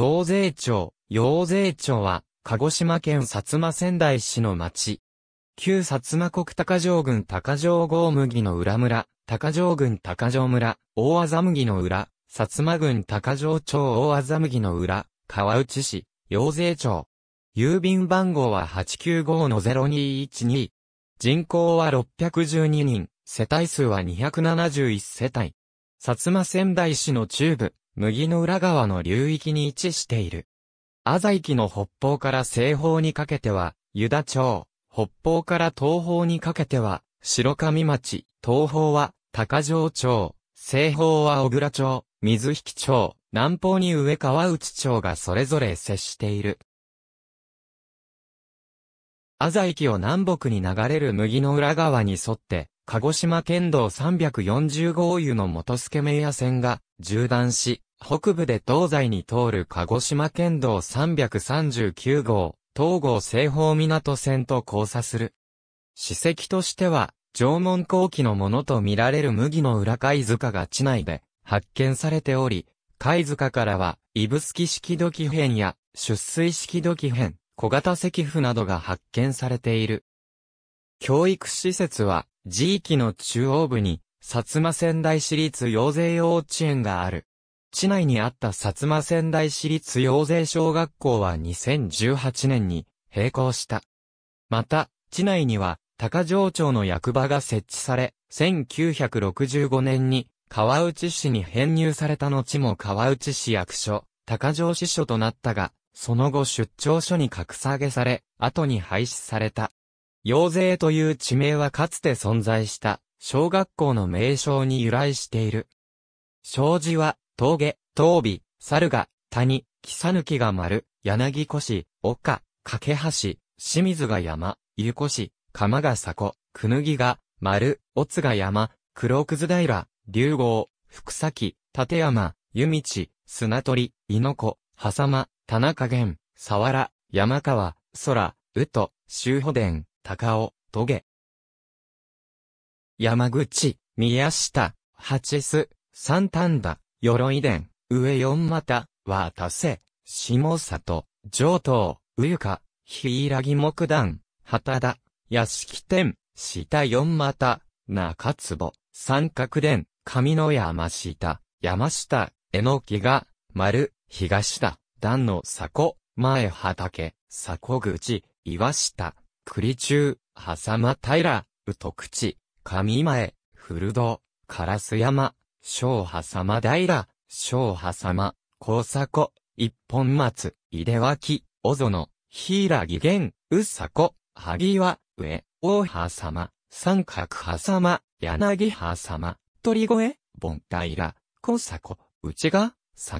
陽税町、陽税町は、鹿児島県薩摩仙台市の町。旧薩摩国高城郡高城郷麦の裏村、高城郡高城村、大麻麦の裏、薩摩郡高城町大麻麦の裏、川内市、陽税町。郵便番号は895-0212。人口は612人、世帯数は271世帯。薩摩仙台市の中部、麦の裏側の流域に位置している。アザ駅の北方から西方にかけては、ユダ町、北方から東方にかけては、白神町、東方は、高城町、西方は小倉町、水引町、南方に上川内町がそれぞれ接している。アザ駅を南北に流れる麦の裏側に沿って、鹿児島県道340号湯の元助名屋線が縦断し、北部で東西に通る鹿児島県道339号、東郷西方港線と交差する。史跡としては、縄文後期のものと見られる麦の裏貝塚が地内で発見されており、貝塚からは、指宿式土器片や出水式土器片、小型石符などが発見されている。教育施設は、地域の中央部に、薩摩仙台市立養成幼稚園がある。市内にあった薩摩仙台市立養税小学校は2018年に閉校した。また、市内には高城町の役場が設置され、1965年に川内市に編入された後も川内市役所、高城支所となったが、その後出張所に格下げされ、後に廃止された。養税という地名はかつて存在した、小学校の名称に由来している。障子は、峠、峠猿が、谷、木さぬきが丸、柳越し、丘、架橋、清水が山、ゆこし、釜が迫、くぬぎが、丸、おつが山、黒くず平、竜郷、福崎、立山、湯道、砂取、猪子、狭間、田中源、沢原、山川、空、宇都、周保殿、高尾、峠。山口、宮下、八須、三反田、鎧殿、上四股、渡瀬、下里、上東、宇ら柊木段、旗田、屋敷店、下四股、中坪、三角殿、上の山下、山下、えのきが、丸、東田、段の底、前畑、底口、岩下、栗中、狭間平、宇徳地、上前、古道、烏山、小波様平、小波様、高迫、一本松、出脇、小園、平木玄、宇佐こ、萩は、上、大波様、三角波様、柳波様、鳥越、盆平、小迫、内佐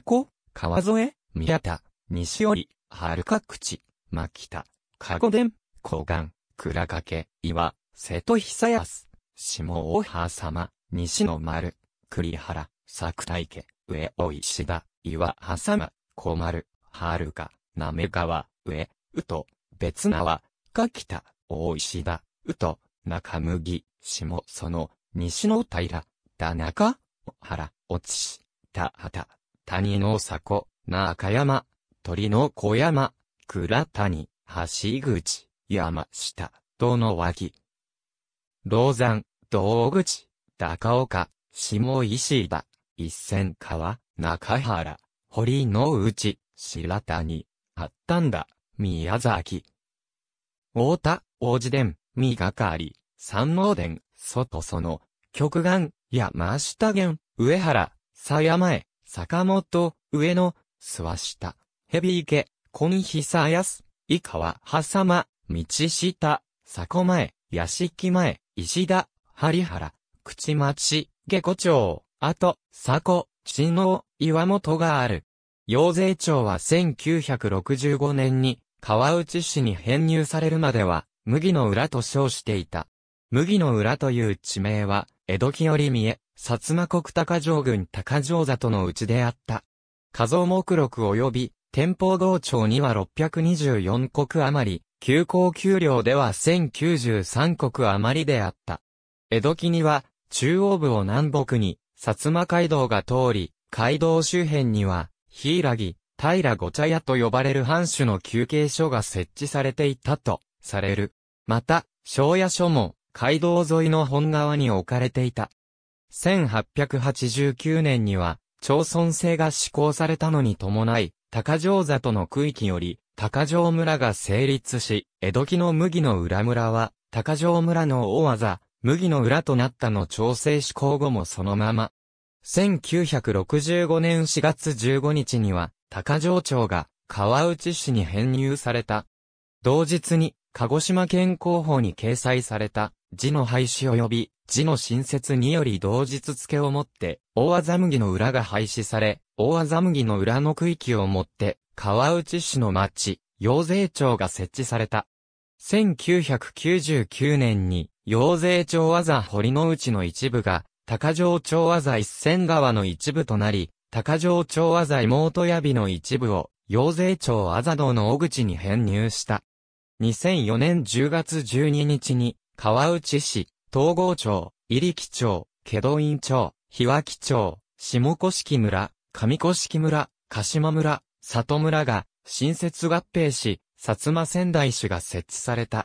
迫、川添、宮田、西折、春か口、牧田、加護伝、古岩、倉掛、岩、瀬戸久安、下大波様、西の丸。栗原、作大家、上尾石田、岩挟ま、小丸、遥か、なめ川、上、うと、別縄、かきた、大石田、うと、中麦、下その、西の平、田中、原、おちし、田畑、谷の底、中山、鳥の小山、倉谷、橋口、山下、道の脇。老山、道口、高岡、下石田、一線川、中原、堀之内、白谷、八丹田、宮崎。大田、王子殿、三がかり、三能殿、外園、極岸、山下源、上原、佐山へ、坂本、上野、諏訪下、蛇池、金久安、井川、狭間、道下、佐古前、屋敷前、石田、針原、口町、下古町、と、佐古、新王、岩本がある。陽税町は1965年に川内市に編入されるまでは麦の裏と称していた。麦の裏という地名は江戸木り見え、薩摩国高城郡高城里のうちであった。仮想目録及び天保道町には624国余り、休校給料では1093国余りであった。江戸木には中央部を南北に、薩摩街道が通り、街道周辺には、柊木、平御茶屋と呼ばれる藩主の休憩所が設置されていたと、される。また、庄屋所も、街道沿いの本川に置かれていた。1889年には、町村制が施行されたのに伴い、高城里の区域より、高城村が成立し、江戸期の麦の裏村は、高城村の大技、麦の裏となったの調整施行後もそのまま。1965年4月15日には、高城町が川内市に編入された。同日に、鹿児島県広報に掲載された、字の廃止及び、字の新設により同日付をもって、大技麦の裏が廃止され、大技麦の裏の区域をもって、川内市の町、養成町が設置された。1999年に、陽勢町和座堀之内の一部が、高城町和座一線川の一部となり、高城町和座妹闇の一部を、陽勢町和座道の小口に編入した。2004年10月12日に、川内市、東郷町、入木町、祁戸院町、日脇町、下甑村、上甑村、鹿島村、里村が、新設合併し、薩摩仙台市が設置された。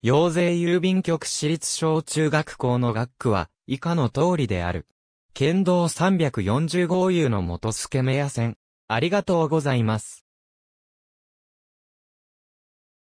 陽勢郵便局私立小中学校の学区は、以下の通りである。県道340号郵の元助目屋線。ありがとうございます。